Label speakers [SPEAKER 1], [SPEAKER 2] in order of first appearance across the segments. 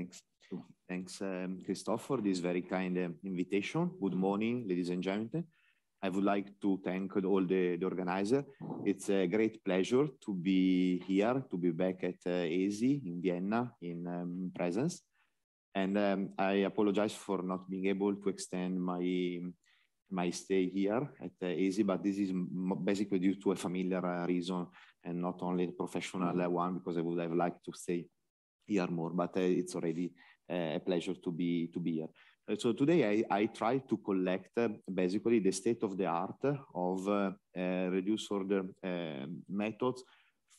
[SPEAKER 1] Thanks. Thanks, um, Christoph, for this very kind um, invitation. Good morning, ladies and gentlemen. I would like to thank all the, the organizers. It's a great pleasure to be here, to be back at uh, in Vienna in um, presence. And um, I apologize for not being able to extend my my stay here at uh, but this is basically due to a familiar uh, reason and not only a professional uh, one, because I would have liked to stay hear more, but eh, it's already eh, a pleasure to be to be here. Eh, so today I, I try to collect basically the state of the art of uh, reduced order methods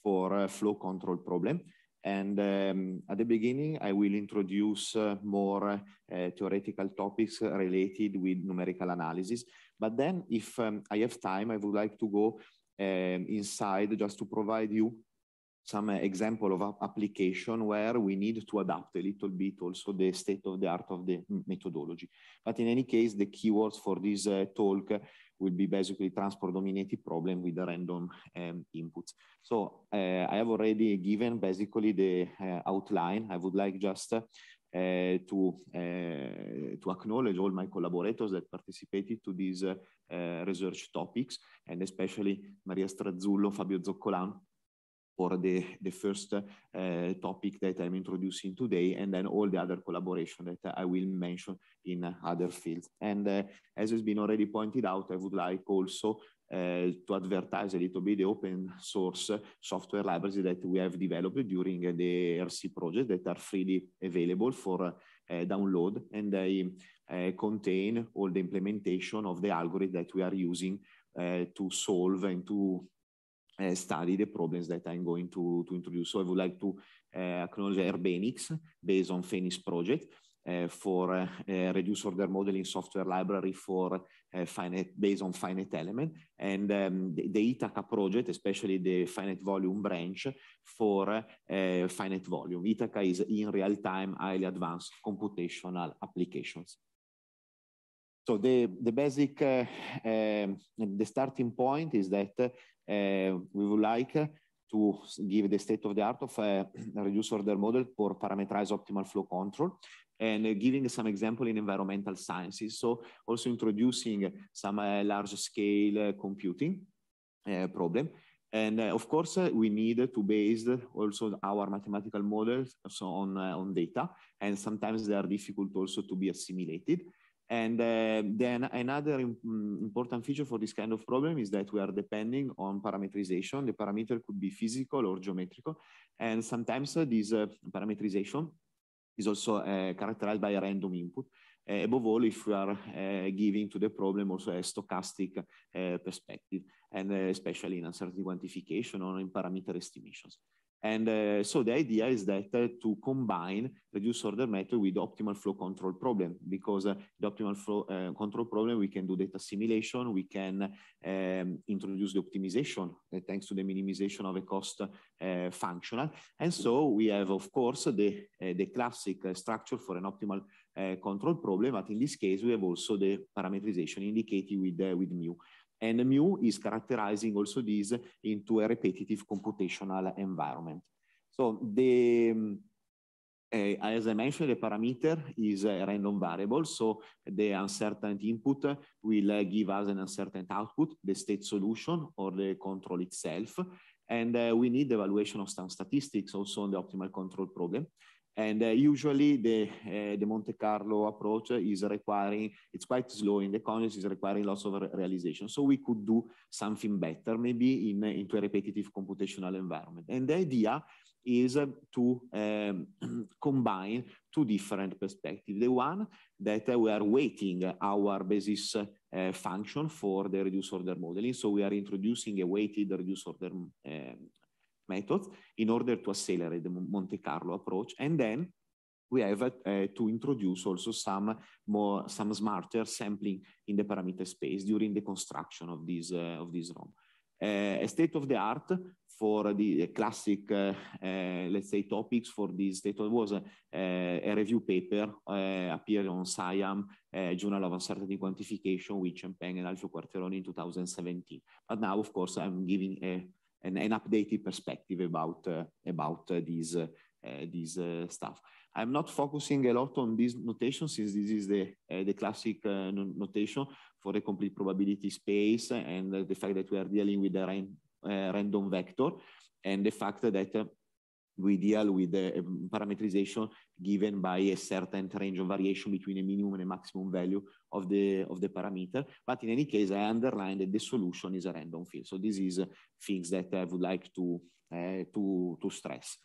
[SPEAKER 1] for flow control problem. And um, at the beginning, I will introduce uh, more uh, theoretical topics related with numerical analysis. But then if um, I have time, I would like to go inside just to provide you some eh, example of application where we need to adapt a little bit also the state of the art of the mm, methodology. But in any case, the keywords for this uh, talk will be basically transport dominated problem with the random um, inputs. So uh, I have already given basically the uh, outline. I would like just uh, to uh, to acknowledge all my collaborators that participated to these uh, research topics and especially Maria Strazzullo, Fabio Zoccolan for the, the first eh, topic that I'm introducing today, and then all the other collaboration that I will mention in other fields. And eh, as has been already pointed out, I would like also uh, to advertise a little bit the open source software libraries that we have developed during the RC project that are freely available for uh, download and they contain all the implementation of the algorithm that we are using to solve and to Eh, study the problems that I'm going to, to introduce. So I would like to uh, acknowledge Urbanix based on Phoenix project uh, for uh, reduce order modeling software library for finite, based on finite element and um, the, the, Ithaca project, especially the finite volume branch for finite volume. Ithaca is in real time, highly advanced computational applications. So the, the basic, uh, um, the starting point is that Eh, we would like to give the state of the art of eh, a reduced order model for parameterized optimal flow control and giving some example in environmental sciences. So also introducing some uh, large scale uh, computing problem. And of course, we need to base also our mathematical models on, on data. And sometimes they are difficult also to be assimilated. And uh, then another mm, important feature for this kind of problem is that we are depending on parametrization. The parameter could be physical or geometrical. And sometimes uh, this uh, parametrization is also uh, characterized by a random input. Uh, above all, if we are uh, giving to the problem also a stochastic perspective, and especially in uncertainty quantification or in parameter estimations. And uh, so the idea is that uh, to combine reduce order method with optimal flow control problem, because uh, the optimal flow control problem, we can do data simulation, we can um, introduce the optimization thanks to the minimization of a cost functional. And so we have, of course, the, the classic structure for an optimal control problem, but in this case, we have also the parametrization indicated with, with mu and mu is characterizing also this into a repetitive computational environment. So the, um, uh, as I mentioned, the parameter is a random variable, so the uncertain input will uh, give us an uncertain output, the state solution or the control itself. And uh, we need evaluation of some statistics also on the optimal control problem. And uh, usually the, uh, the Monte Carlo approach is requiring, it's quite slow in the context, is requiring lots of re realization. So we could do something better maybe in, uh, into a repetitive computational environment. And the idea is uh, to um, combine two different perspectives. The one that we are weighting our basis uh, function for the reduced order modeling. So we are introducing a weighted reduced order um, methods in order to accelerate the Monte Carlo approach. And then we have uh, to introduce also some more some smarter sampling in the parameter space during the construction of this uh, of this ROM. Uh, a state of the art for the classic, let's say, topics for this state of, was a review paper appeared on SIAM, Journal of Uncertainty Quantification, with Champagne and Alfio Quarteroni in 2017. But now, of course, I'm giving a an, an updated perspective about uh, about uh, these uh, these stuff. I'm not focusing a lot on this notation since this is the the classic notation for the complete probability space and the fact that we are dealing with a random vector and the fact that we deal with the eh, ehm, parameterization given by a certain range of variation between a minimum and a maximum value of the of the parameter. But in any case, I underline that the solution is a random field. So this is things that I would like to uh, to to stress.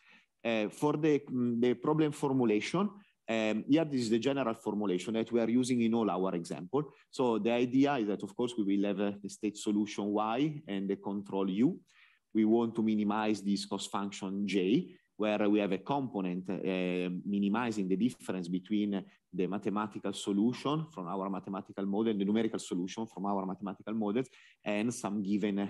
[SPEAKER 1] Uh, for the mm, the problem formulation, um, yeah, this is the general formulation that we are using in all our example. So the idea is that, of course, we will have the state solution y and the control u we want to minimize this cost function J, where we have a component uh, minimizing the difference between the mathematical solution from our mathematical model, the numerical solution from our mathematical models, and some given uh,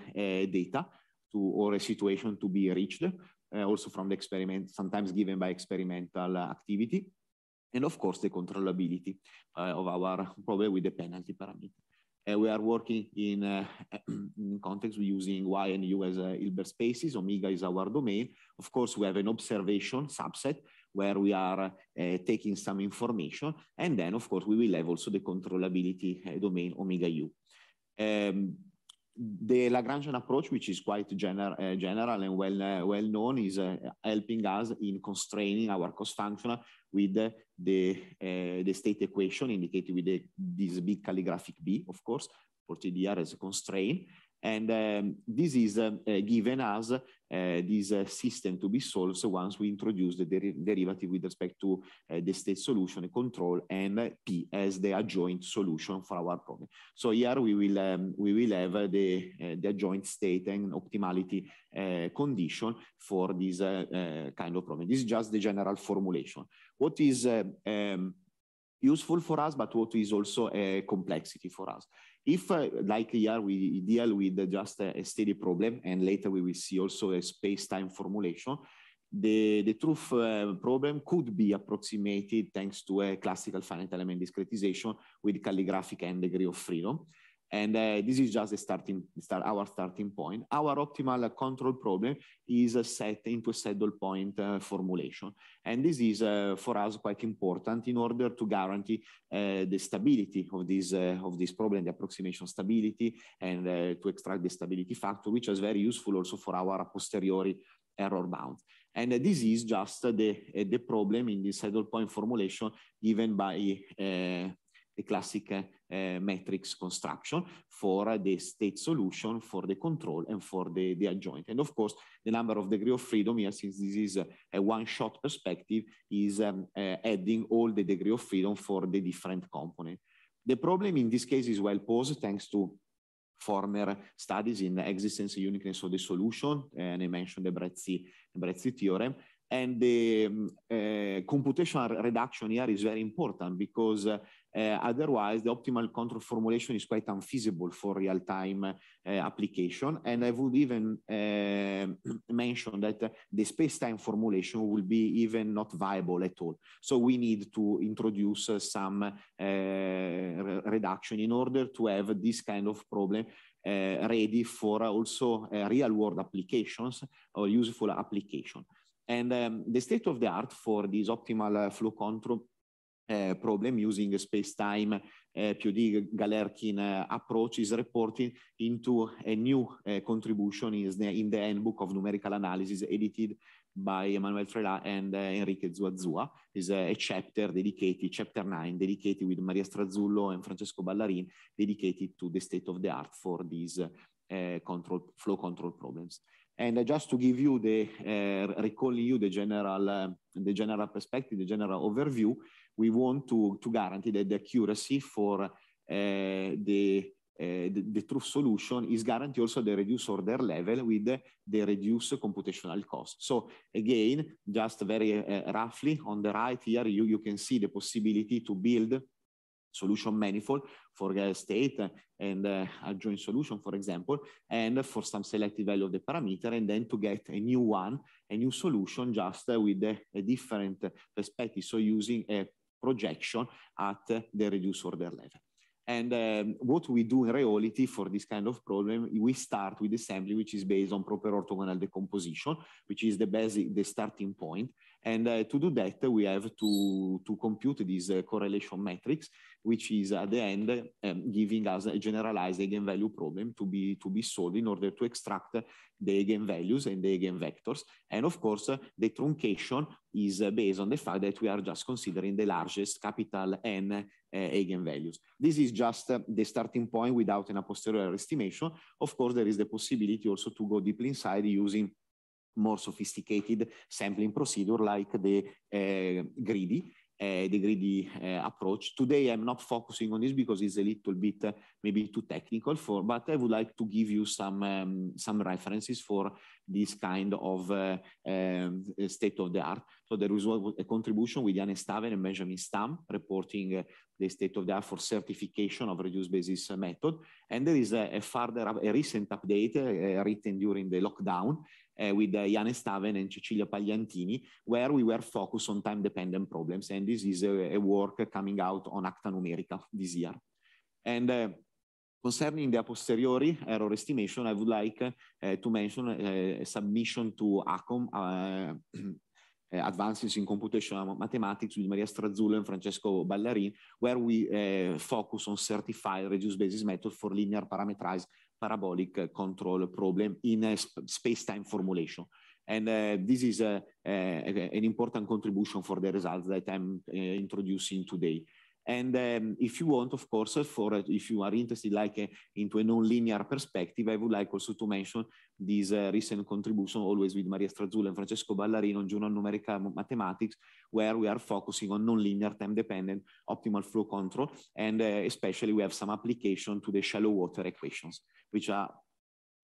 [SPEAKER 1] data to, or a situation to be reached, uh, also from the experiment, sometimes given by experimental activity. And of course, the controllability of our problem with the penalty parameter. Uh, we are working in, uh, in context using Y and U as uh, Hilbert spaces. Omega is our domain. Of course, we have an observation subset where we are uh, taking some information. And then, of course, we will have also the controllability uh, domain omega U. Um, the Lagrangian approach, which is quite gener- uh, general and well uh, well known, is uh, helping us in constraining our cost function with the the state equation indicated with the, this big calligraphic B, of course, for TDR as a constraint. And um, this is given us Eh, this eh, system to be solved once we introduce the der derivative with respect to eh, the state solution control and P as the adjoint solution for our problem. So here we will um, we will have the the adjoint state and optimality condition for this kind of problem. This is just the general formulation. What is um, useful for us, but what is also a complexity for us if uh, like here we deal with just a, steady problem and later we will see also a space-time formulation the, the truth uh, problem could be approximated thanks to a classical finite element discretization with calligraphic and degree of freedom and uh, this is just the starting, start, our starting point. Our optimal control problem is set into a saddle point uh, formulation. And this is uh, for us quite important in order to guarantee uh, the stability of this, uh, of this problem, the approximation stability, and uh, to extract the stability factor, which is very useful also for our a posteriori error bound. And this is just the, the problem in the saddle point formulation given by the classic eh, matrix construction for the state solution, for the control, and for the, the adjoint. And of course, the number of degree of freedom here, since this is a one-shot perspective, is um, eh, adding all the degree of freedom for the different component. The problem in this case is well posed thanks to former studies in the existence and uniqueness of the solution, and I mentioned the Brezzi, Brezzi theorem. And the um, uh, eh, computational reduction here is very important because uh, Eh, otherwise, the optimal control formulation is quite unfeasible for real-time eh, application. And I would even eh, mention that the space-time formulation will be even not viable at all. So we need to introduce some re reduction in order to have this kind of problem uh, ready for uh, also uh, real world applications or useful application. And um, the state of the art for this optimal flow control uh, problem using space-time uh, eh, POD Galerkin uh, eh, approach is reported into a new uh, contribution is the, in the handbook of numerical analysis edited by Emmanuel Frela and uh, Enrique Zuazua is a, a, chapter dedicated, chapter nine, dedicated with Maria Strazzullo and Francesco Ballarin, dedicated to the state of the art for these control, flow control problems. And uh, just to give you the uh, recalling you the general uh, the general perspective, the general overview, we want to to guarantee that the accuracy for uh, the, uh, the, the true solution is guarantee also the reduced order level with the, the reduced computational cost. So again, just very roughly on the right here, you, you can see the possibility to build solution manifold for the state and uh, a joint solution, for example, and for some selected value of the parameter, and then to get a new one, a new solution just uh, with a, a, different perspective. So using a projection at the reduced order level. And um, what we do in reality for this kind of problem, we start with assembly, which is based on proper orthogonal decomposition, which is the basic, the starting point. And uh, to do that, we have to, to compute this uh, correlation matrix, which is at the end um, giving us a generalized eigenvalue problem to be, to be solved in order to extract the eigenvalues and the eigenvectors. And of course, uh, the truncation is uh, based on the fact that we are just considering the largest capital N uh, eigenvalues. This is just uh, the starting point without an a posteriori estimation. Of course, there is the possibility also to go deeply inside using more sophisticated sampling procedure like the eh, greedy uh, the greedy uh, approach. Today, I'm not focusing on this because it's a little bit uh, maybe too technical for, but I would like to give you some um, some references for this kind of state of the art. So there was a contribution with Jan Staven and Benjamin Stamm reporting the state of the art for certification of reduced basis method. And there is a, a further, a recent update written during the lockdown uh, with uh, Jan Staven and Cecilia Pagliantini, where we were focused on time-dependent problems. And this is a, a, work coming out on Acta Numerica this year. And uh, Concerning the a posteriori error estimation, I would like uh, to mention a, a submission to ACOM, uh, Advances in Computational Mathematics with Maria Strazzullo and Francesco Ballarin, where we uh, focus on certified reduced basis method for linear parameterized parabolic control problem in space-time formulation. And uh, this is uh, uh, an important contribution for the results that I'm uh, introducing today. And um, if you want, of course, for uh, if you are interested, like uh, into a non-linear perspective, I would like also to mention this uh, recent contribution, always with Maria Strazzulla and Francesco Ballarino on Journal Numerical Mathematics, where we are focusing on non-linear time-dependent optimal flow control, and uh, especially we have some application to the shallow water equations, which are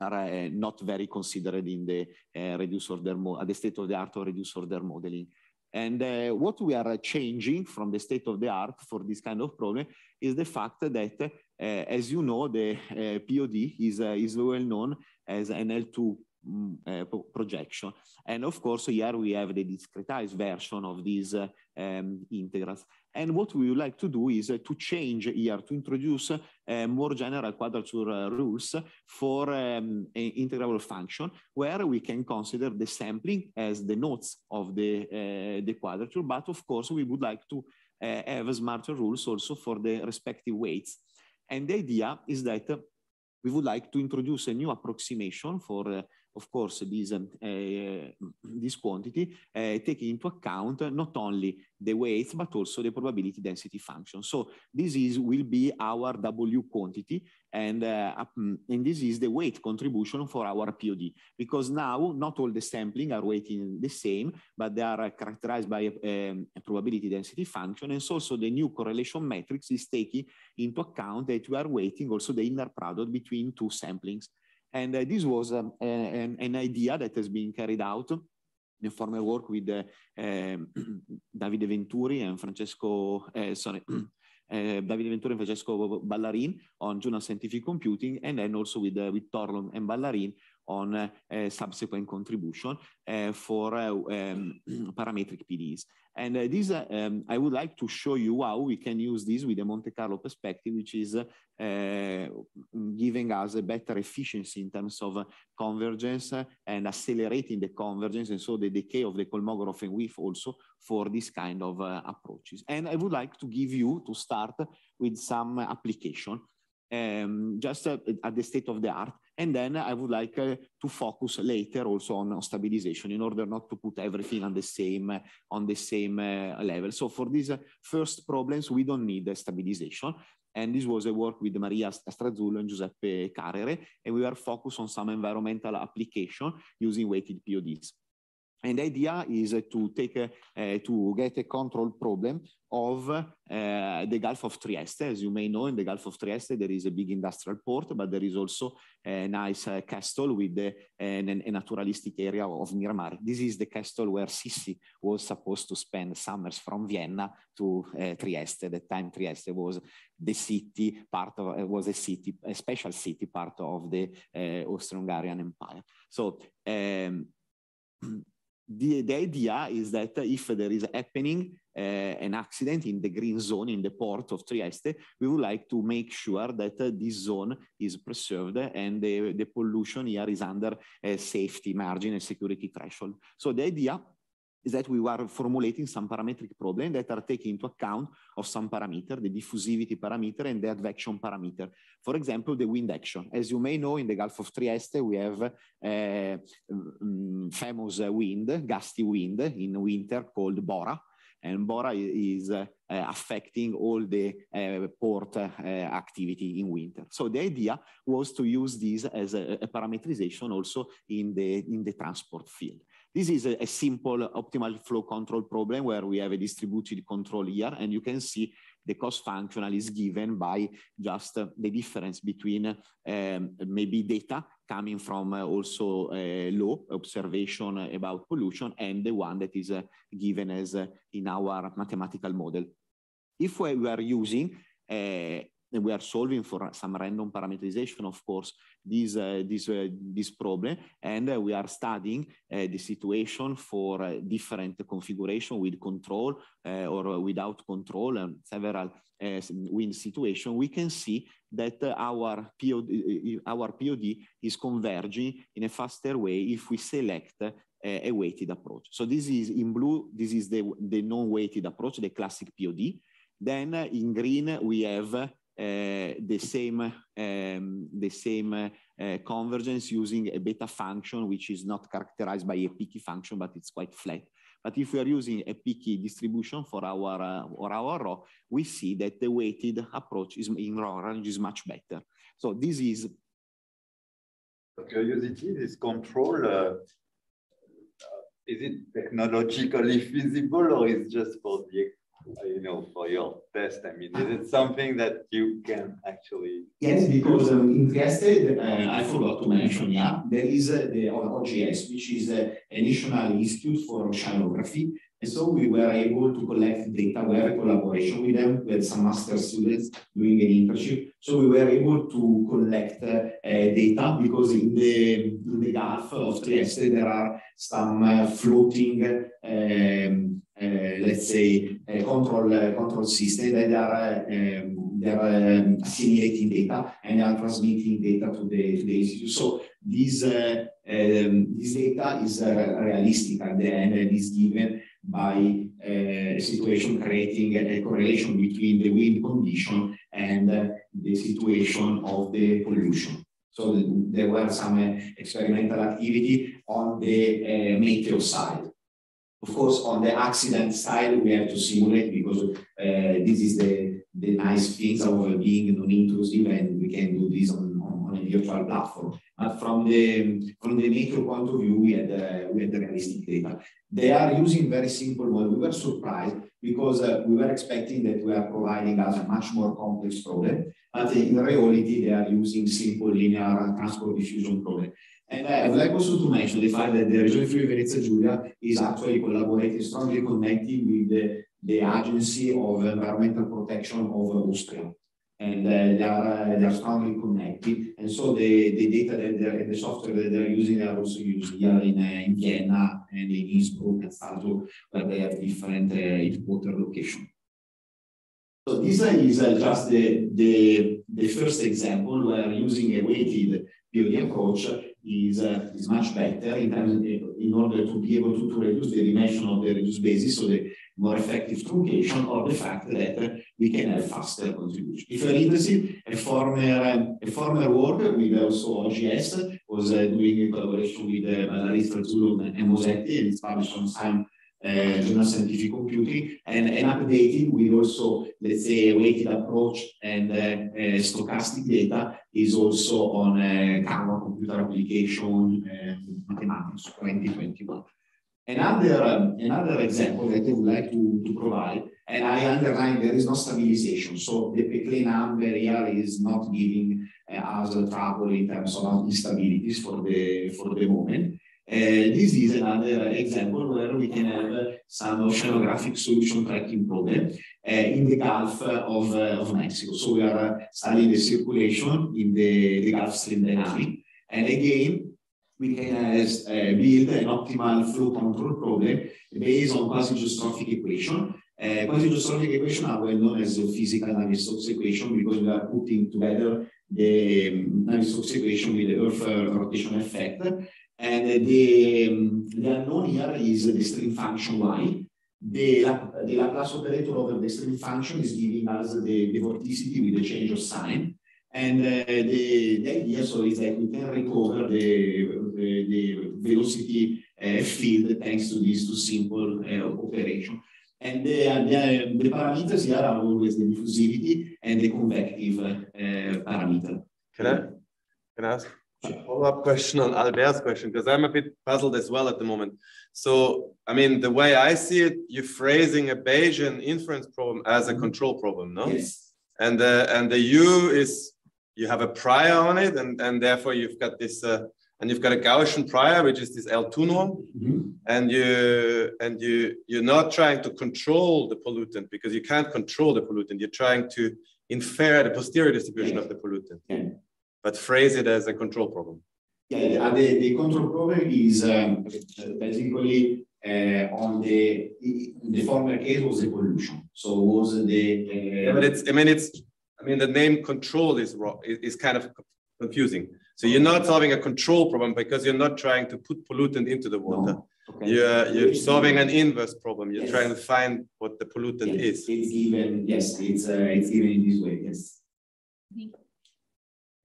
[SPEAKER 1] are uh, not very considered in the uh, reduce order at the state of the art or reduce order modeling and uh, what we are changing from the state of the art for this kind of problem is the fact that, uh, as you know, the uh, POD is, uh, is well known as an L2 Mm, eh, projection. And of course, here we have the discretized version of these uh, um, integrals. And what we would like to do is uh, to change here, to introduce eh, more general quadrature eh, rules for um, ehm, integrable function, where we can consider the sampling as the nodes of the, the quadrature. But of course, we would like to have smarter rules also for the respective weights. And the idea is that we would like to introduce a new approximation for of course, this, um, eh, this quantity, eh, taking into account not only the weights, but also the probability density function. So this is will be our W quantity, and, uh, mm, and this is the weight contribution for our POD, because now not all the sampling are weighting the same, but they are uh, characterized by a, um, a probability density function, and so also the new correlation matrix is taking into account that we are weighting also the inner product between two samplings. And uh, this was um, an, an, idea that has been carried out in former work with uh, um, Davide Venturi and Francesco, uh, sorry, uh, Davide Venturi and Francesco Ballarin on journal scientific computing, and then also with, uh, with Torlon and Ballarin on eh, subsequent contribution eh, for eh, um, parametric PDs. And uh, this, uh, um, I would like to show you how we can use this with a Monte Carlo perspective, which is uh, giving us a better efficiency in terms of convergence and accelerating the convergence, and so the decay of the Kolmogorov and also for this kind of approaches. And I would like to give you, to start with some application, um, just at the state of the art, and then I would like eh, to focus later also on, on, stabilization in order not to put everything on the same on the same eh, level. So for these eh, first problems, we don't need stabilization. And this was a work with Maria Strazzullo and Giuseppe Carrere, and we were focused on some environmental application using weighted PODs. And the idea is to take a, uh, to get a control problem of uh, the Gulf of Trieste. As you may know, in the Gulf of Trieste there is a big industrial port, but there is also a nice uh, castle with a, a, a naturalistic area of Miramar. This is the castle where Sissi was supposed to spend summers from Vienna to Trieste. At the time, Trieste was the city part of was a city, a special city part of the Austro-Hungarian Empire. So. Um, the, the idea is that if there is happening uh, an accident in the green zone in the port of Trieste, we would like to make sure that uh, this zone is preserved and the, the pollution here is under a safety margin and security threshold. So the idea is that we were formulating some parametric problem that are taking into account of some parameter, the diffusivity parameter and the advection parameter. For example, the wind action. As you may know, in the Gulf of Trieste, we have uh, um, famous wind, gusty wind in winter called Bora. And Bora is uh, Eh, affecting all the eh, port eh, activity in winter. So the idea was to use this as a, a parametrization also in the, in the transport field. This is a, a, simple optimal flow control problem where we have a distributed control here and you can see the cost functional is given by just uh, the difference between um, maybe data coming from uh, also uh, law observation about pollution and the one that is uh, given as uh, in our mathematical model if we, are using uh, eh, and we are solving for some random parameterization, of course, this, uh, this, uh, this problem. And uh, we are studying the situation for different configuration with control or without control and several wind situation. We can see that our, POD, our POD is converging in a faster way if we select a weighted approach. So this is in blue, this is the, the non-weighted approach, the classic POD. Then in green, we have eh, the same, um, the same eh, convergence using a beta function, which is not characterized by a peaky function, but it's quite flat. But if we are using a peaky distribution for our uh, eh, or our row, we see that the weighted approach is in row range is much better. So this is
[SPEAKER 2] curiosity. This
[SPEAKER 1] control uh, uh, is it
[SPEAKER 2] technologically feasible or is just for the you know, for your test?
[SPEAKER 1] I mean, is it something that you can actually? Yes, because I'm interested. uh, I forgot to mention, yeah, there is uh, the OGS, which is uh, a national institute for oceanography. And so we were able to collect data. We have a collaboration with them. with some master students doing an internship. So we were able to collect uh, data because in the, in the Gulf of Trieste, there are some uh, floating um, uh, let's say, uh, control uh, control system eh, that are um, ehm, they are um, assimilating data and they are transmitting data to the, to the institute. So this um, this data is realistic and, and is given by a situation creating a correlation between the wind condition and the situation of the pollution. So there were some experimental activity on the uh, meteor side. Of course, on the accident side, we have to simulate because uh, this is the, the nice things of being non-intrusive and we can do this on, on, a virtual platform. But from the from the macro point of view, we had uh, we had the realistic data. They are using very simple model. We were surprised because uh, we were expecting that we are providing us a much more complex problem, but in reality, they are using simple linear transport diffusion problem. And I would like also to mention the fact that the region Friuli Venezia Giulia is actually collaborating, strongly connecting with the, the Agency of Environmental Protection of Austria. And uh, they, are, uh, they are strongly connected. And so the, the data that the software that they're using are also used here in, uh, in Vienna and in Innsbruck and Salzburg, where they have different headquarter locations. So this is just the, the, the first example where using a weighted BOD approach is, uh, is much better in, terms, in order to be able to, to reduce the dimension of the reduced basis, so the more effective truncation, or the fact that we can have faster contribution. If you're interested, a former, a former work with also OGS was uh, doing a collaboration with uh, Larissa Zulum and Mosetti, and it's published on some uh, journal scientific computing and, and updated with also, let's say, a weighted approach and uh, uh, stochastic data is also on a Canva computer application uh, mathematics 2021. Another, um, another example that I would like to, to provide, and I underline there is no stabilization. So the Peclet number here is not giving uh, us trouble in terms of instabilities for the, for the moment this is another example where we can have some oceanographic solution tracking problem eh, in the Gulf of, of Mexico. So we are uh, studying the circulation in the, the Gulf Stream dynamic. And again, we can uh, uh build an optimal flow control problem based on quasi-geostrophic equation. Uh, eh, quasi-geostrophic equation are well known as the physical Navier-Stokes equation because we are putting together the um, Navier-Stokes equation with the Earth uh, rotation effect. And the, the unknown here is the string function y. The, the Laplace operator over the string function is giving us the, the vorticity with the change of sign. And uh, the, the idea so is that we can recover the, the, the velocity uh, field thanks to these two simple uh, operation. And the, the, um, the, parameters here are always the diffusivity and the convective uh, parameter. Can I, can I ask
[SPEAKER 2] Follow-up question on Albert's question, because I'm a bit puzzled as well at the moment. So, I mean, the way I see it, you're phrasing a Bayesian inference problem as a mm-hmm. control problem, no? Yes. And the and the U is you have a prior on it, and and therefore you've got this, uh, and you've got a Gaussian prior, which is this L2 norm, mm -hmm. and you and you you're not trying to control the pollutant because you can't control the pollutant. You're trying to infer the posterior distribution yeah. of the pollutant. Yeah but phrase it as a control
[SPEAKER 1] problem. Yeah, uh, the, the control problem is um, basically uh, on the the former case was the pollution, So was the uh, but it's
[SPEAKER 2] I mean it's I mean the name control is wrong is, is kind of confusing. So you're not solving a control problem because you're not trying to put pollutant into the water. No. Okay. You're, you're solving an inverse problem. You're yes. trying to find what the pollutant yes. is. It's given, yes, it's, uh, it's given in this way, yes.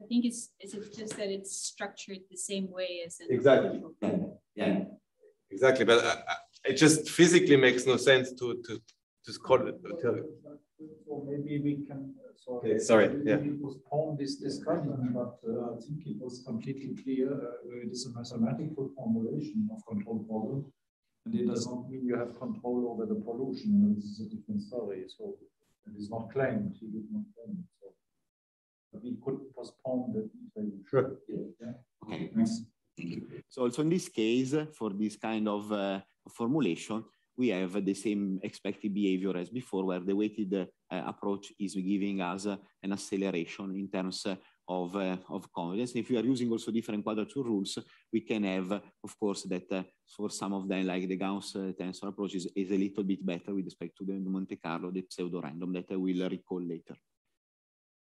[SPEAKER 2] I think it's is it just that it's structured the same way as an exactly. Yeah, exactly. But uh, uh, it just physically makes no sense to to to score it. So maybe we can. Uh, sorry, okay, sorry. Yeah. We postpone this discussion, but uh, I think it was completely clear. Uh, it is a mathematical formulation of control problem, and it does not mean you have control over the pollution. This is a different story. So it is not claimed.
[SPEAKER 1] He did not claim it we could postpone the detail. Sure. Yeah. Okay. Thanks. So also in this case, for this kind of uh, formulation, we have the same expected behavior as before, where the weighted uh, approach is giving us uh, an acceleration in terms of, uh, of convergence. If we are using also different quadrature rules, we can have, of course, that uh, for some of them, like the Gauss uh, tensor approach is, is a little bit better with respect to the Monte Carlo, the pseudo-random that I will recall later.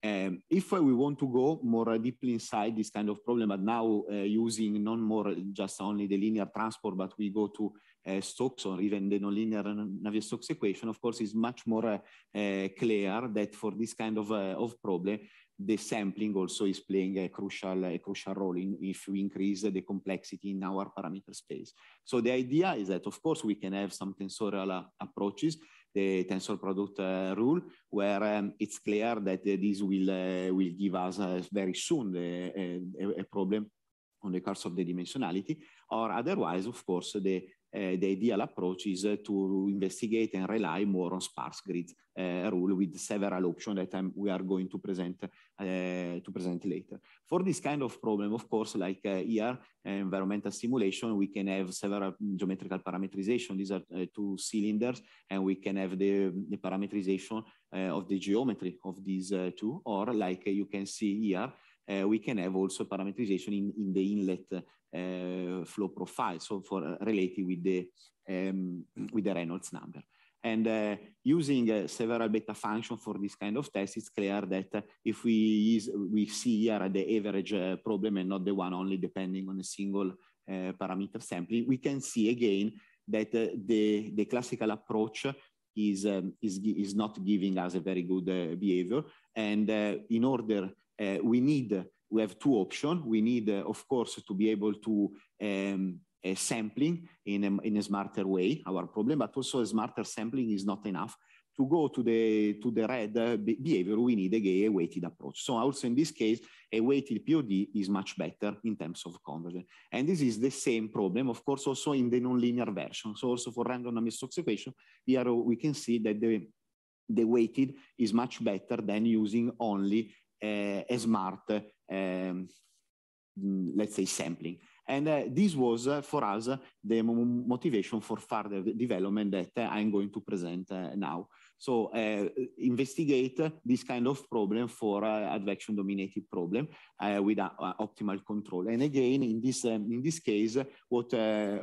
[SPEAKER 1] Um, if we want to go more deeply inside this kind of problem, but now uh, using non more just only the linear transport, but we go to uh, Stokes or even the nonlinear Navier-Stokes equation, of course, is much more uh, uh clear that for this kind of, uh, of problem, the sampling also is playing a crucial, a crucial role in if we increase the complexity in our parameter space. So the idea is that, of course, we can have some tensorial uh, approaches, the tensor product uh, rule, where um, it's clear that uh, this will, uh, will give us very soon a, a problem on the course of the dimensionality, or otherwise, of course, the the ideal approach is to investigate and rely more on sparse grid eh, rule with several options that I'm, we are going to present eh, to present later. For this kind of problem, of course, like here, eh, environmental simulation, we can have several mm, geometrical parameterization. These are two cylinders, and we can have the, the of the geometry of these two, or like you can see here, uh, we can have also parameterization in, in the inlet Eh, flow profile, so for eh, related with the um, with the Reynolds number. And uh, using uh, several beta function for this kind of test, it's clear that uh, if we use, we see here the average problem and not the one only depending on a single parameter sampling, we can see again that the, the classical approach is, um, is, is not giving us a very good behavior. And in order, we need we have two options. We need, uh, of course, to be able to um, uh, sampling in a, in a smarter way our problem, but also a smarter sampling is not enough to go to the to the red uh, behavior. We need again a weighted approach. So also in this case, a weighted POD is much better in terms of convergence. And this is the same problem, of course, also in the nonlinear version. So also for random amidst here we can see that the the weighted is much better than using only uh, a smart uh, um, let's say sampling. And uh, this was uh, for us uh, the motivation for further development that I'm going to present now. So investigate this kind of problem for advection dominated problem with optimal control. And again, in this, um, in this case, what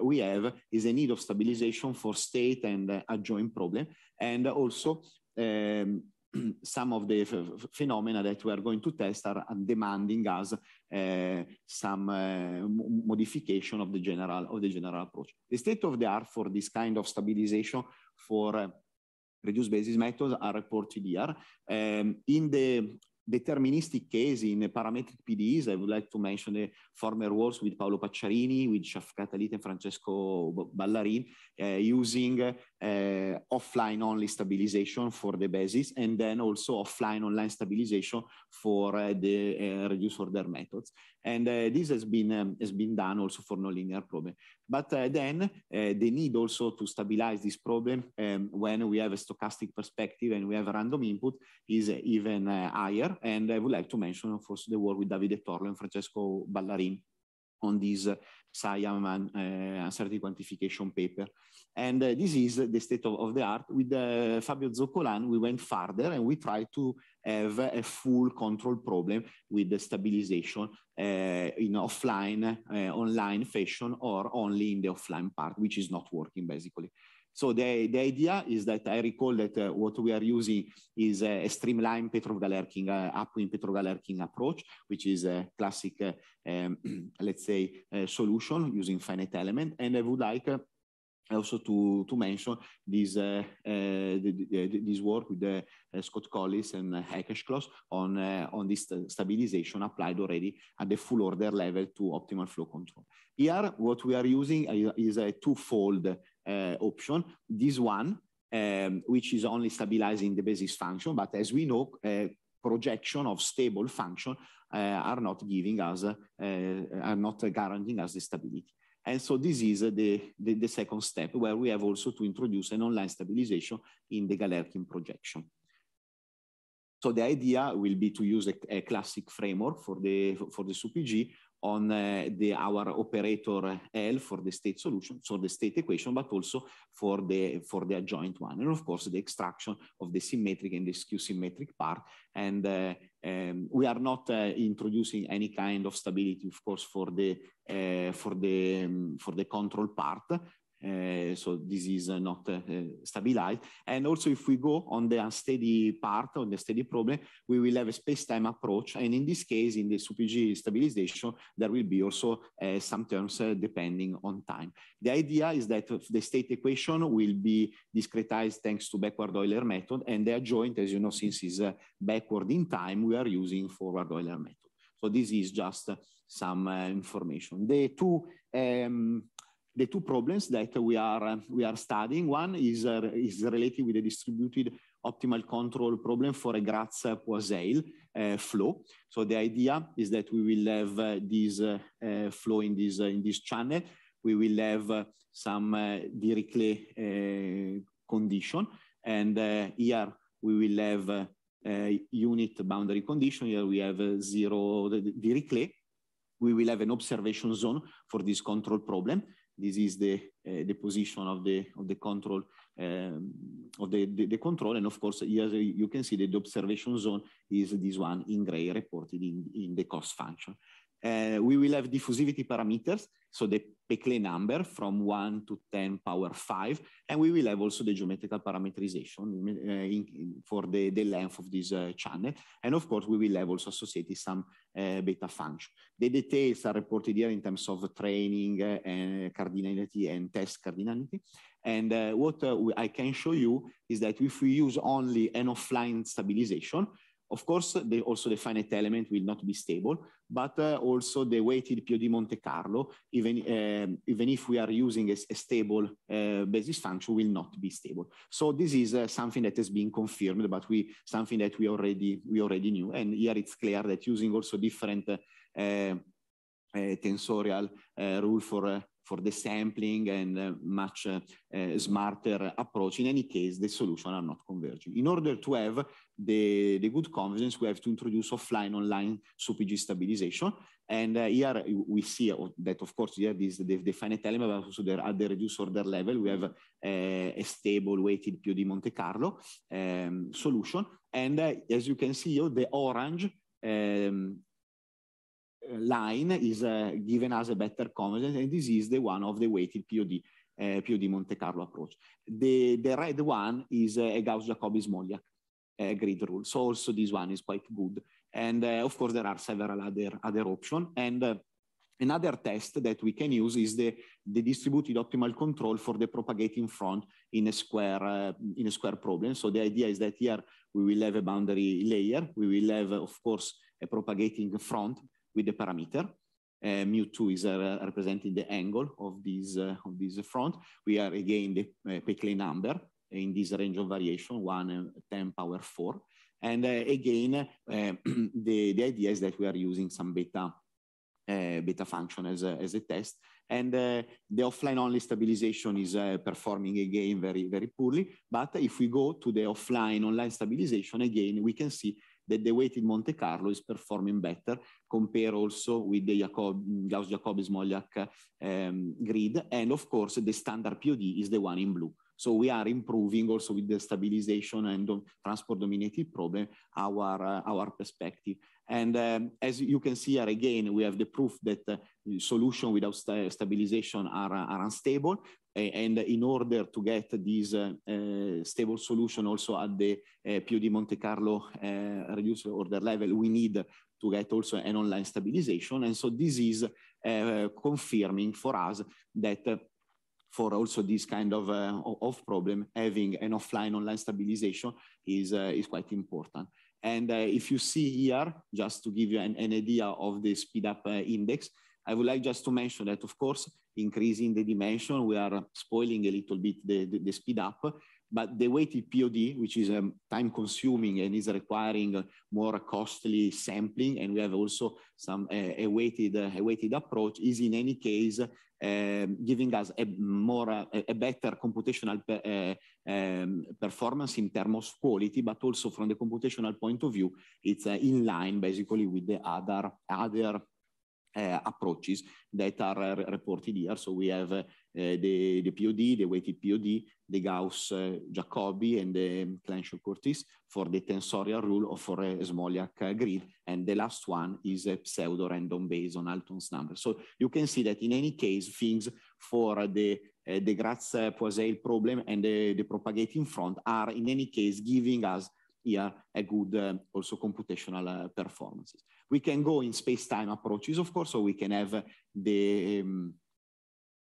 [SPEAKER 1] we have is a need of stabilization for state and adjoint problem. And also um, some of the phenomena that we are going to test are demanding us uh, some uh, modification of the general of the general approach. The state of the art for this kind of stabilization for uh, reduced basis methods are reported here. Um, in the deterministic case in parametric PDEs. I would like to mention the former works with Paolo Pacciarini, with Shafkat Alit and Francesco Ballarin, uh, using uh, offline only stabilization for the basis, and then also offline online stabilization for uh, the reduced order methods. And eh, this has been, um, has been done also for nonlinear problem. But eh, then they need also to stabilize this problem um, when we have a stochastic perspective and we have a random input is even higher. And I would like to mention, of course, the work with Davide Torlo and Francesco Ballarin on this uh, SIAM and uh, eh, uncertainty quantification paper. And uh, this is the state of, of the art. With uh, Fabio Zoccolan, we went further and we tried to have a full control problem with the stabilization in offline, online fashion, or only in the offline part, which is not working basically. So the, the idea is that I recall that uh, what we are using is uh, a streamlined Petrogalerkin, uh, upwind Petrogalerkin approach, which is a classic, uh, um, let's say, uh, solution using finite element. And I would like uh, also to, to mention this, uh, uh, the, the, this work with uh, Scott Collis and Hackeshclaus on, on this stabilization applied already at the full order level to optimal flow control. Here, what we are using is a twofold uh, option, this one, um, which is only stabilizing the basis function. But as we know, uh, projection of stable function uh, are not giving us, are not guaranteeing us the stability. And so this is the, the, the, second step where we have also to introduce an online stabilization in the Galerkin projection. So the idea will be to use a, a classic framework for the, for the SUPG on eh, the, our operator eh, L for the state solution, so the state equation, but also for the, for the adjoint one. And of course, the extraction of the symmetric and the skew symmetric part. And eh, um, we are not introducing any kind of stability, of course, for the, for the, um, for the control part, Eh, so this is uh, not uh, stabilized. And also if we go on the unsteady part, on the steady problem, we will have a space-time approach. And in this case, in the SUPG stabilization, there will be also eh, some terms eh, depending on time. The idea is that the state equation will be discretized thanks to backward Euler method, and they are joint, as you know, since is uh, backward in time, we are using forward Euler method. So this is just some uh, information. The two um, the two problems that we are, uh, we are studying. One is, uh, is related with the distributed optimal control problem for a Graz-Poiseuille uh, flow. So the idea is that we will have uh, this uh, uh, flow in this, in this channel. We will have some uh, Dirichlet condition. And here we will have unit boundary condition. Here we have zero Dirichlet we will have an observation zone for this control problem this is the uh, the position of the of the control um, of the, the, the control and of course here you can see that the observation zone is this one in gray reported in, in the cost function uh, we will have diffusivity parameters, so the Peclet number from 1 to 10 power 5, and we will have also the geometrical parameterization uh, in, in, for the, the length of this uh, channel. And of course, we will have also associated some uh, beta function. The details are reported here in terms of training uh, and cardinality and test cardinality. And uh, what I can show you is that if we use only an offline stabilization, of course, the, also the finite element will not be stable, but uh, also the weighted POD Monte Carlo, even, um, even if we are using a, a stable uh, basis function, will not be stable. So this is uh, something that has been confirmed, but we something that we already we already knew. And here it's clear that using also different uh, uh, tensorial uh, rule for for the sampling and uh, much uh, smarter approach. In any case, the solutions are not converging. In order to have the, the good convergence, we have to introduce offline-online SUPG stabilization. And uh, here we see uh, that, of course, here is the, the finite element, but also there at the reduced order level, we have a stable weighted POD Monte Carlo um, solution. And as you can see, oh, the orange um, line is eh, given us a better convergence, and this is the one of the weighted POD. Eh, POD Monte Carlo approach. The, the red one is eh, a Gauss-Jacobi-Smolyak grid rule. So also this one is quite good. And of course, there are several other, other options. And Another test that we can use is the, the, distributed optimal control for the propagating front in a square uh, in a square problem. So the idea is that here we will have a boundary layer, we will have, of course, a propagating front with the parameter. Uh, mu2 is uh, representing the angle of this, uh, of this front. We are again the uh, number in this range of variation, 1 uh, 10 power 4. And uh, again, uh, the, the idea is that we are using some beta, beta function as a, as a test. And the offline only stabilization is performing again very, very poorly. But if we go to the offline online stabilization, again, we can see that the weight in Monte Carlo is performing better compared also with the Jacob, Gauss-Jacobi-Smolyak um, ehm, grid. And of course, the standard POD is the one in blue. So we are improving also with the stabilization and transport dominated problem, our, uh, our perspective. And um, as you can see here again, we have the proof that uh, solution without st stabilization are, uh, are unstable. Eh, and in order to get this eh, stable solution also at the eh, POD Monte Carlo reduced order level, we need to get also an online stabilization. And so this is confirming for us that for also this kind of, uh, of problem, having an offline online stabilization is, uh, is quite important. And uh, if you see here, just to give you an, an idea of the speed up index, I would like just to mention that, of course, increasing the dimension, we are spoiling a little bit the, the, the speed up, but the weighted POD, which is um, time consuming and is requiring more costly sampling, and we have also some uh, a, weighted, uh, a weighted approach, is in any case um, giving us a more uh, a better computational per, uh, um, performance in terms of quality, but also from the computational point of view, it's uh, in line basically with the other other Eh, approaches that are reported here. So we have eh, the, the POD, the weighted POD, the Gauss-Jacobi, eh, and the Clenchon-Curtis for the tensorial rule or for a Smoljak grid. And the last one is a pseudo-random based on Alton's number. So you can see that in any case, things for the uh, the Graz-Poiseuille problem and the, the propagating front are in any case giving us here a good uh, also computational uh, performances. We can go in space-time approaches, of course, so we can have the, um,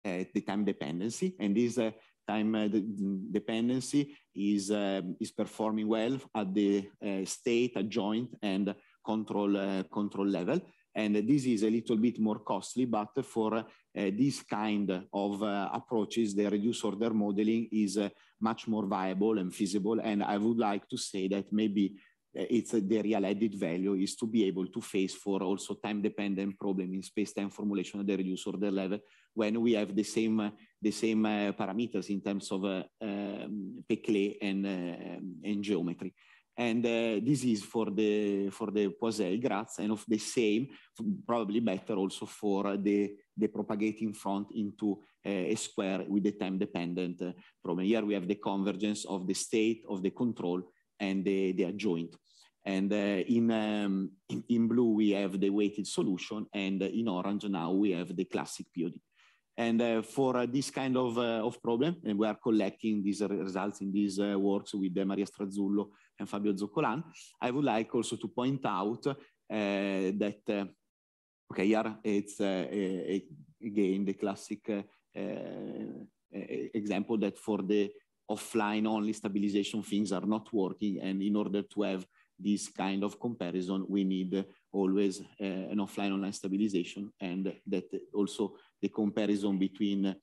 [SPEAKER 1] the time dependency, and this time dependency is, is performing well at the state, adjoint, and control, control level and this is a little bit more costly, but for uh, this kind of uh, approaches, the reduced order modeling is uh, much more viable and feasible. And I would like to say that maybe uh, it's uh, the real added value is to be able to face for also time-dependent problem in space-time formulation at the reduced order level when we have the same uh, the same parameters in terms of um, Peclet and, and geometry and uh, this is for the for the Poiseuille grass and of the same, probably better also for the the propagating front into uh, a square with the time dependent uh, problem. Here we have the convergence of the state of the control and the, the adjoint. And uh, in, um, in, in blue we have the weighted solution, and in orange now we have the classic POD. And uh, for uh, this kind of, uh, of problem, and we are collecting these results in these works with Maria Strazzullo and Fabio Zoccolan, I would like also to point out that, okay, here it's a, again the classic example that for the offline only stabilization things are not working and in order to have this kind of comparison we need always uh, an offline online stabilization and that also the comparison between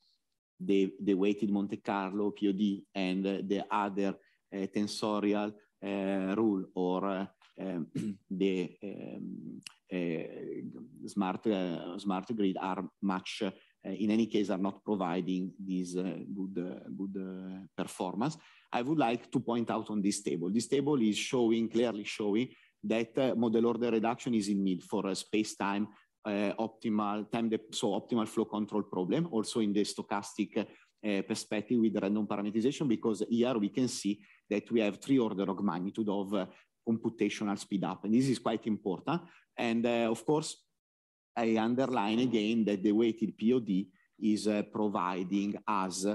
[SPEAKER 1] the, the weighted Monte Carlo POD and the other uh, tensorial uh, rule or uh, um, the um, uh, smart uh, smart grid are much uh, in any case are not providing this good good performance. I would like to point out on this table. This table is showing clearly showing that model order reduction is in need for space time Eh, optimal time, so optimal flow control problem also in the stochastic eh, perspective with random parameterization because here we can see that we have three order of magnitude of eh, computational speed up. And this is quite important. And of course, I underline again that the weighted POD is uh, providing us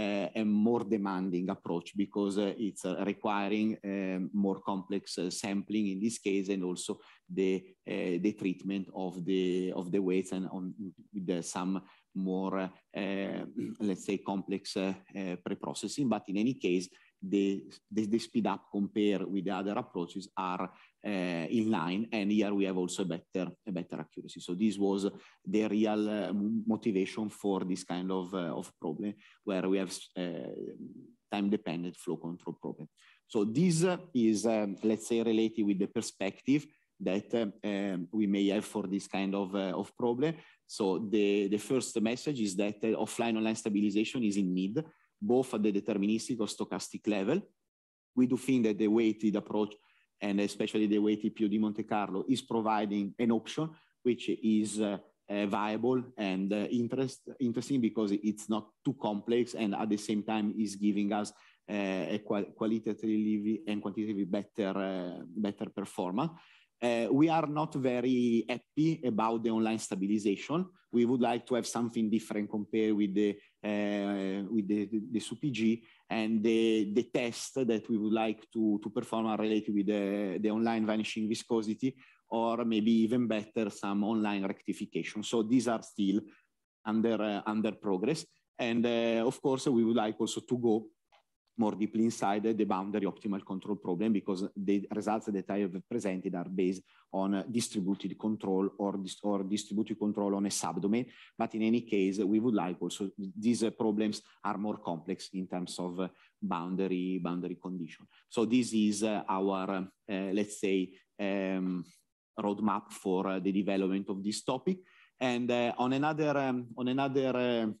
[SPEAKER 1] a more demanding approach because it's requiring um, more complex sampling in this case and also the, eh, the treatment of the, of the weights and on with some more, eh, let's say, complex eh, pre-processing. But in any case, the, the, the, speed up compared with the other approaches are Eh, in line. And here we have also a better, a better accuracy. So this was the real eh, motivation for this kind of, eh, of problem where we have time-dependent flow control problem. So this is, um, let's say, related with the perspective that um, we may have for this kind of, uh, of problem. So the, the first message is that uh, offline online stabilization is in need, both at the deterministic or stochastic level. We do think that the weighted approach and especially the WTPU di Monte Carlo is providing an option which is uh, uh, viable and uh, interest, interesting because it's not too complex and at the same time is giving us uh, a qual- qualitatively and quantitatively better, uh, better performance. Uh, we are not very happy about the online stabilization. We would like to have something different compared with the uh, with the, the, the SUPG and the, the test that we would like to, to perform are related with the, the online vanishing viscosity or maybe even better some online rectification. So these are still under uh, under progress. And uh, of course, we would like also to go more deeply inside the boundary optimal control problem because the results that I have presented are based on distributed control or, or distributed control on a subdomain. But in any case, we would like also these uh, problems are more complex in terms of uh, boundary boundary condition. So this is uh, our, uh, let's say, um, roadmap for uh, the development of this topic. And uh, on another, um, on another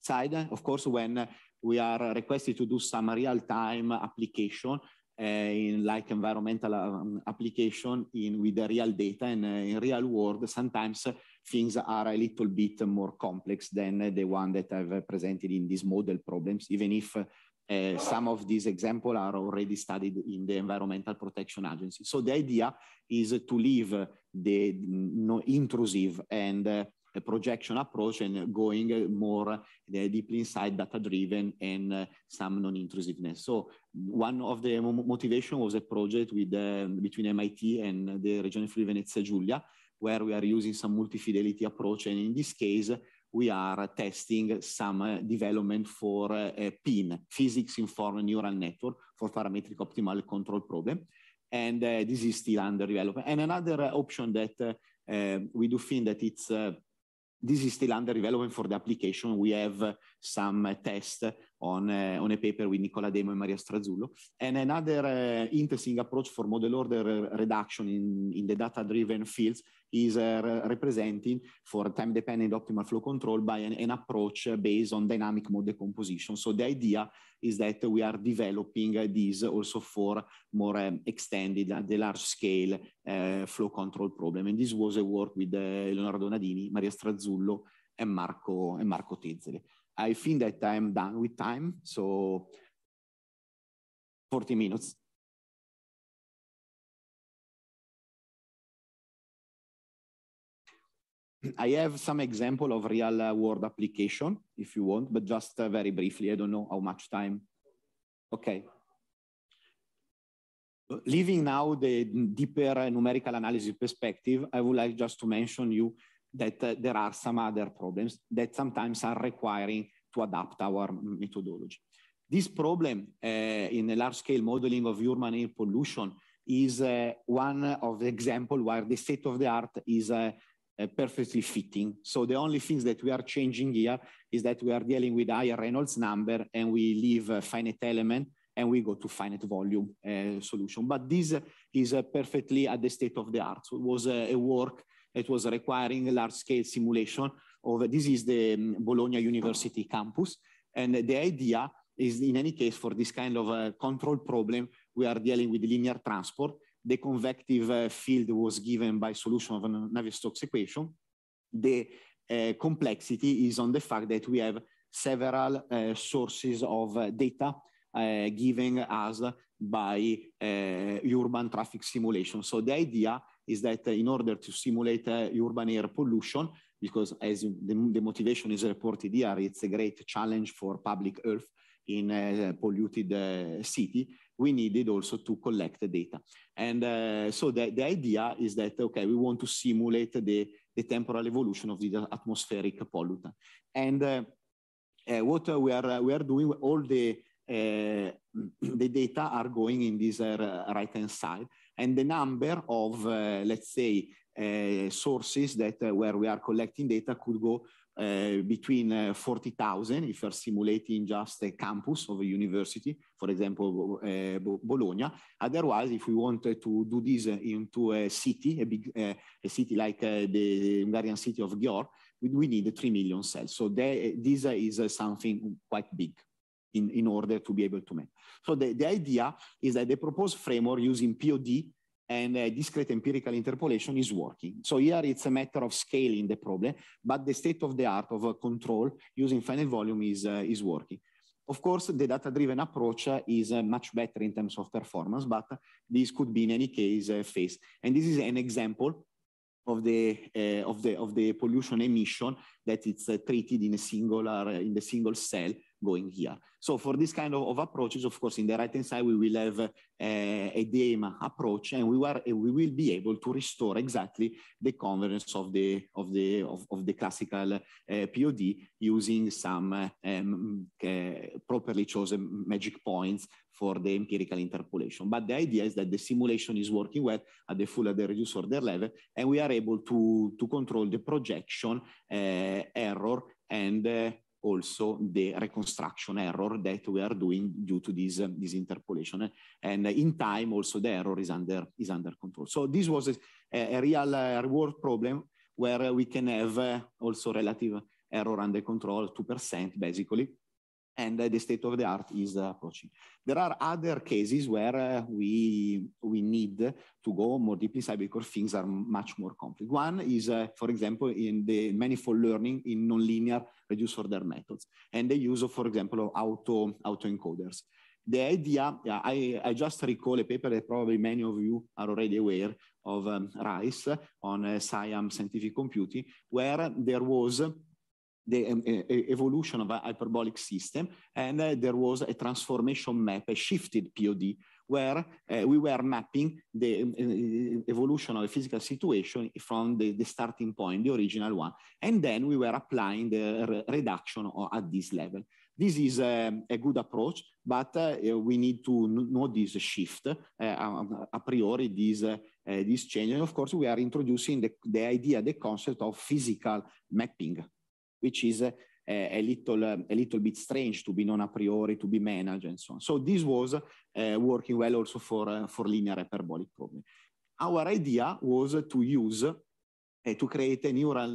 [SPEAKER 1] side, of course, when we are requested to do some real-time application uh, in like environmental um, application in with the real data and uh, in real world sometimes things are a little bit more complex than the one that I've presented in these model problems even if eh, some of these examples are already studied in the Environmental Protection Agency. So the idea is to leave the no intrusive and projection approach and going more deeply inside data driven and uh, some non-intrusiveness. So one of the motivation was a project with um, between MIT and the Regione Friuli Venezia Giulia, where we are using some multi-fidelity approach. And in this case, we are testing some uh, development for uh, PIN, physics-informed neural network for parametric optimal control problem. And uh, this is still under development. And another option that uh, um, we do think that it's this is still under development for the application. We have some tests on a, eh, on a paper with Nicola Demo and Maria Strazzullo, and another uh, interesting approach for model order reduction in, in the data-driven fields is uh, representing for time-dependent optimal flow control by an, an, approach based on dynamic mode decomposition. So the idea is that we are developing uh, these also for more um, extended, uh, the large-scale uh, flow control problem. And this was a work with Leonardo Nadini, Maria Strazzullo, and Marco, and Marco Tezzele. I think that I'm done with time, so 40 minutes. I have some example of real uh, world application if you want, but just uh, very briefly, I don't know how much time. Okay. Leaving now the deeper uh, numerical analysis perspective, I would like just to mention you that uh, there are some other problems that sometimes are requiring to adapt our methodology. This problem uh, in a large scale modeling of urban air pollution is uh, one of the example where the state of the art is uh, uh, perfectly fitting. So the only things that we are changing here is that we are dealing with higher Reynolds number and we leave uh, finite element and we go to finite volume uh, solution. But this is uh, perfectly at the state of the art. So it was uh, a work it was requiring large-scale simulation of, this is the um, Bologna University campus. And the idea is in any case for this kind of uh, control problem, we are dealing with linear transport. The convective uh, field was given by solution of a Navier-Stokes equation. The uh, complexity is on the fact that we have several uh, sources of uh, data uh, given us by uh, urban traffic simulation. So the idea is that in order to simulate uh, urban air pollution, because as the, the, motivation is reported here, it's a great challenge for public health in a polluted uh, city, we needed also to collect the data. And uh, so the, the, idea is that, okay, we want to simulate the, the temporal evolution of the atmospheric pollutant. And uh, uh what we, are, we are doing, all the, uh, the data are going in this right-hand side and the number of, uh, let's say, uh, sources that uh, where we are collecting data could go uh, between uh, 40,000 if you're simulating just a campus of a university, for example, uh, Bologna. Otherwise, if we wanted to do this into a city, a big uh, a city like uh, the Hungarian city of Győr, we, need 3 million cells. So this is something quite big in, in order to be able to make, So the, the idea is that the proposed framework using POD and uh, discrete empirical interpolation is working. So here it's a matter of scaling the problem, but the state of the art of uh, control using finite volume is, uh, is working. Of course, the data-driven approach uh, is uh, much better in terms of performance, but this could be in any case uh, faced. And this is an example of the, of the, of the pollution emission that it's treated in a singular, in the single cell going here. So for this kind of, of approaches, of course, in the right-hand side, we will have uh, a DEMA approach and we, were, we will be able to restore exactly the convergence of the, of the, of, of the classical uh, eh, POD using some uh, um, properly chosen magic points for the empirical interpolation. But the idea is that the simulation is working well at the full, at the reduced order level, and we are able to, to control the projection error and also the reconstruction error that we are doing due to this, um, this interpolation. And in time, also the error is under, is under control. So this was a, a real uh, reward problem where we can have uh, also relative error under control, 2% basically and the state of the art is uh, approaching. There are other cases where uh, we, we need to go more deeply inside because things are much more complex. One is, uh, for example, in the manifold learning in nonlinear reduced order methods and the use of, for example, of auto, autoencoders. encoders the idea, yeah, I, I, just recall a paper that probably many of you are already aware of um, Rice on uh, SIAM scientific computing, where there was the um, eh, eh, evolution of a hyperbolic system, and uh, there was a transformation map, a shifted POD, where uh, we were mapping the um, evolution of a physical situation from the, the, starting point, the original one, and then we were applying the uh, re reduction at this level. This is um, a good approach, but uh, we need to know this shift uh, a priori, this, uh, this change. And of course, we are introducing the, the idea, the concept of physical mapping which is a, eh, a little um, a little bit strange to be non a priori, to be managed, and so on. So this was eh, working well also for eh, for linear hyperbolic problem. Our idea was to use to create a neural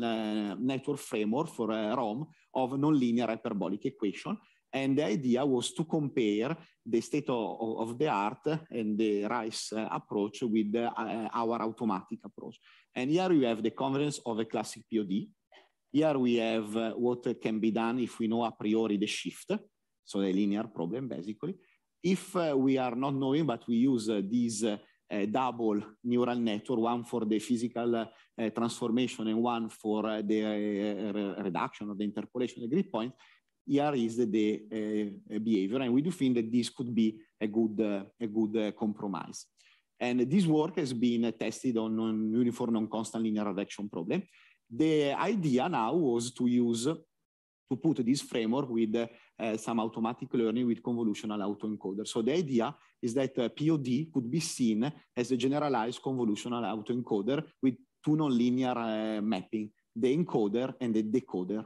[SPEAKER 1] network framework for ROM of nonlinear hyperbolic equation and the idea was to compare the state of, of the art and the rice uh, approach with uh, our automatic approach. And here you have the convergence of a classic POD here we have uh, what can be done if we know a priori the shift, so the linear problem basically. If uh, we are not knowing, but we use uh, these uh, uh, double neural network, one for the physical uh, transformation and one for the reduction of the interpolation of the grid point, here is the, the behavior. And we do think that this could be a good, a good compromise. And this work has been tested on non-uniform non-constant linear reduction problem. The idea now was to use, to put this framework with uh, some automatic learning with convolutional autoencoder. So the idea is that uh, eh, POD could be seen as a generalized convolutional autoencoder with two nonlinear uh, mapping, the encoder and the decoder,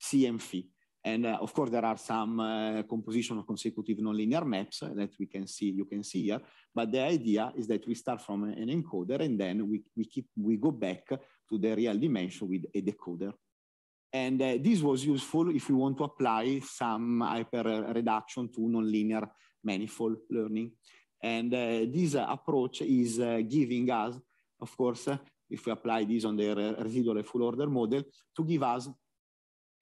[SPEAKER 1] CMF. And uh, of course, there are some uh, composition of consecutive nonlinear maps that we can see, you can see here. But the idea is that we start from an encoder and then we, we, keep, we go back to the real dimension with a decoder. And uh, this was useful if we want to apply some hyper reduction to nonlinear manifold learning. And uh, this uh, approach is uh, giving us, of course, if we apply this on the residual full order model, to give us,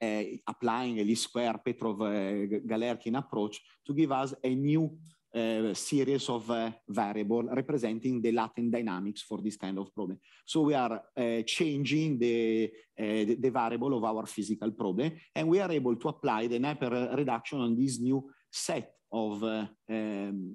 [SPEAKER 1] uh, applying a least square Petrov-Galerkin uh, approach, to give us a new Eh, series of uh, variable representing the latent dynamics for this kind of problem. So we are uh, changing the, the, the, variable of our physical problem, and we are able to apply the Napier reduction on this new set of um,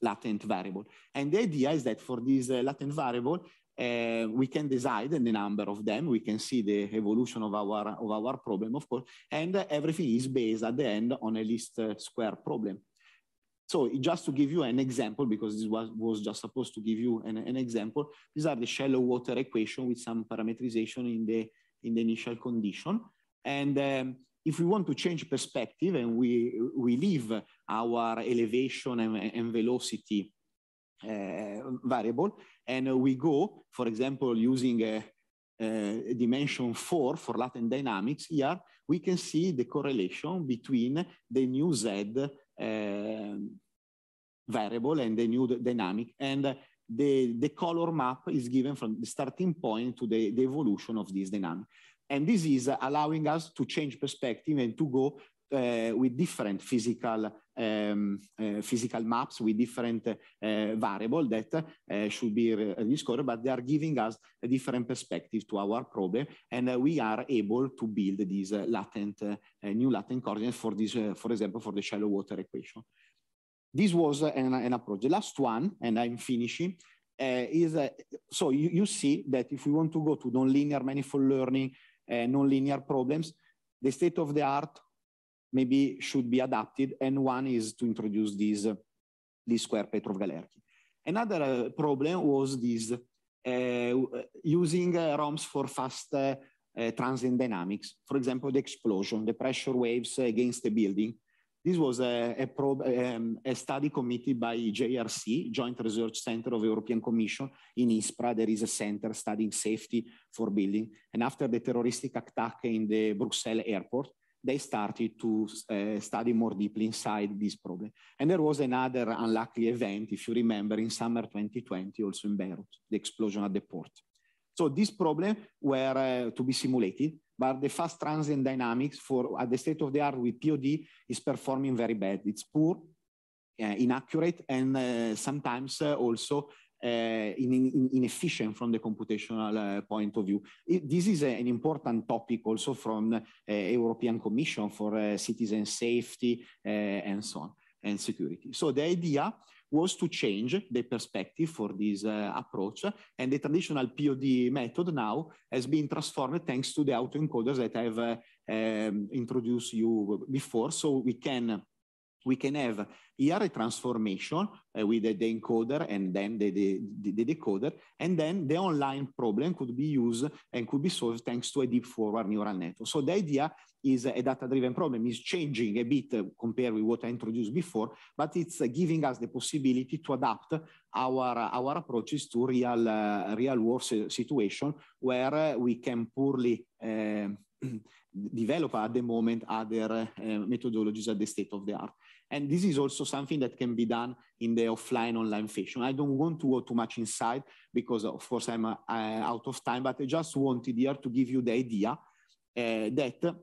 [SPEAKER 1] latent variable. And the idea is that for this latent variable, uh, we can decide the number of them. We can see the evolution of our, of our problem, of course, and everything is based at the end on a least uh, square problem. So just to give you an example, because this was, was just supposed to give you an, an example, these are the shallow water equation with some parameterization in the, in the initial condition. And um, if we want to change perspective and we, we leave our elevation and, and velocity uh, variable, and we go, for example, using a, a dimension four for Latin dynamics here, we can see the correlation between the new Z um, variable and the new dynamic. And the, the color map is given from the starting point to the, the evolution of this dynamic. And this is allowing us to change perspective and to go uh, with different physical um, uh, physical maps with different uh, variable that should be discovered, but they are giving us a different perspective to our problem, and we are able to build these latent new latent coordinates for this, for example, for the shallow water equation. This was an, an approach. The last one, and I'm finishing, uh, is uh, so you, you, see that if we want to go to nonlinear manifold learning, uh, nonlinear problems, the state of the art maybe should be adapted. And one is to introduce these, uh, these square Petrov Galerki. Another uh, problem was this uh, using uh, ROMs for fast uh, uh, transient dynamics. For example, the explosion, the pressure waves against the building. This was a, a, prob, um, a study committee by JRC, Joint Research Center of European Commission. In ISPRA, there is a center studying safety for building. And after the terroristic attack in the Brussels airport, they started to uh, study more deeply inside this problem. And there was another unlucky event, if you remember, in summer 2020, also in Beirut, the explosion at the port. So these problems were uh, to be simulated, but the fast transient dynamics for at the state of the art with POD is performing very bad. It's poor, uh, inaccurate, and sometimes also Eh, inefficient from the computational eh, point of view. It, this is an important topic also from eh, European Commission for citizen safety and so on and security. So the idea was to change the perspective for this uh, approach. And the traditional POD method now has been transformed thanks to the autoencoders that I've uh, um, introduced you before. So we can we can have here a transformation uh, with the, the, encoder and then the, the, the, decoder, and then the online problem could be used and could be solved thanks to a deep forward neural network. So the idea is a data-driven problem, is changing a bit uh, compared with what I introduced before, but it's uh, giving us the possibility to adapt our, our approaches to real, uh, real world situation where we can poorly um, develop at the moment other eh, methodologies at the state of the art. And this is also something that can be done in the offline online fashion. I don't want to go too much inside because of course I'm uh, out of time, but I just wanted here to give you the idea uh, that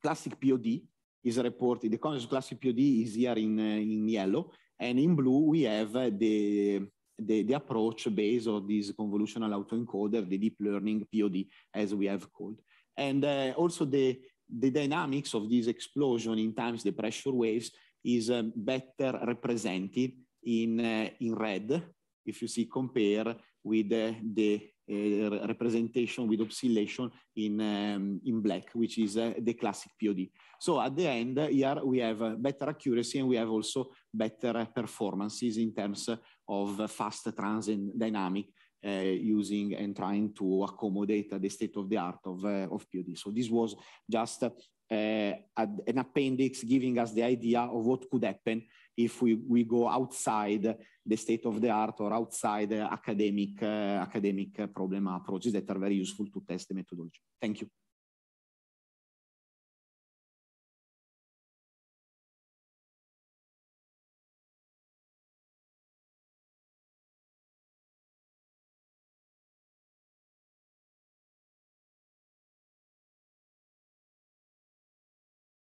[SPEAKER 1] classic POD is reported. The concept of classic POD is here in, uh, in yellow and in blue we have the, the, the approach based on this convolutional autoencoder, the deep learning POD as we have called. And uh, also the, the dynamics of this explosion in times the pressure waves is um, better represented in, uh, in red, if you see compare with uh, the uh, representation with oscillation in, um, in black, which is uh, the classic POD. So at the end uh, here we have uh, better accuracy and we have also better uh, performances in terms of fast transient dynamic uh, using and trying to accommodate the state of the art of, uh, of POD. So this was just uh, an appendix giving us the idea of what could happen if we, we go outside the state of the art or outside academic, academic problem approaches that are very useful to test the methodology. Thank you.